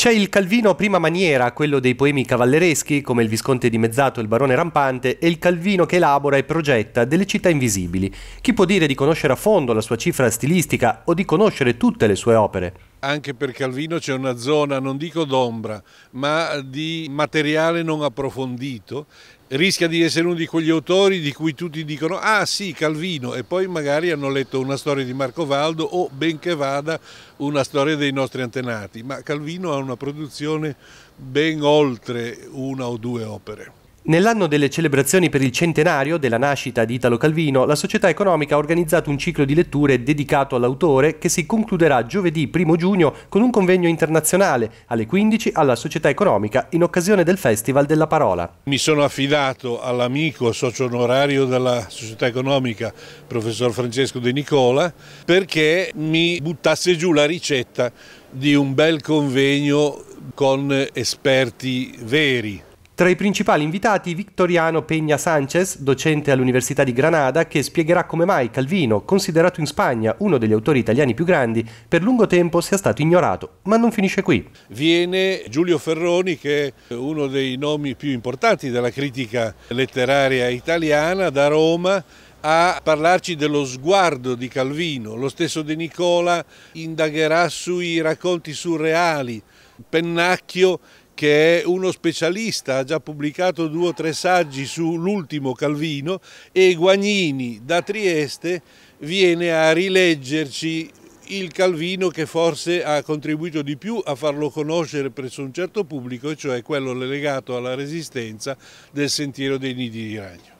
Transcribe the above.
C'è il Calvino prima maniera, quello dei poemi cavallereschi, come il Visconte dimezzato e il Barone rampante, e il Calvino che elabora e progetta delle città invisibili. Chi può dire di conoscere a fondo la sua cifra stilistica o di conoscere tutte le sue opere? anche per Calvino c'è una zona, non dico d'ombra, ma di materiale non approfondito. Rischia di essere uno di quegli autori di cui tutti dicono ah sì Calvino e poi magari hanno letto una storia di Marco Valdo o ben che vada una storia dei nostri antenati, ma Calvino ha una produzione ben oltre una o due opere. Nell'anno delle celebrazioni per il centenario della nascita di Italo Calvino, la Società Economica ha organizzato un ciclo di letture dedicato all'autore che si concluderà giovedì 1 giugno con un convegno internazionale alle 15 alla Società Economica in occasione del Festival della Parola. Mi sono affidato all'amico socio onorario della Società Economica, professor Francesco De Nicola, perché mi buttasse giù la ricetta di un bel convegno con esperti veri tra i principali invitati Victoriano Peña Sánchez, docente all'Università di Granada, che spiegherà come mai Calvino, considerato in Spagna uno degli autori italiani più grandi, per lungo tempo sia stato ignorato. Ma non finisce qui. Viene Giulio Ferroni, che è uno dei nomi più importanti della critica letteraria italiana, da Roma a parlarci dello sguardo di Calvino. Lo stesso De Nicola indagherà sui racconti surreali. Pennacchio che è uno specialista, ha già pubblicato due o tre saggi sull'ultimo Calvino e Guagnini da Trieste viene a rileggerci il Calvino che forse ha contribuito di più a farlo conoscere presso un certo pubblico, e cioè quello legato alla resistenza del sentiero dei nidi di ragno.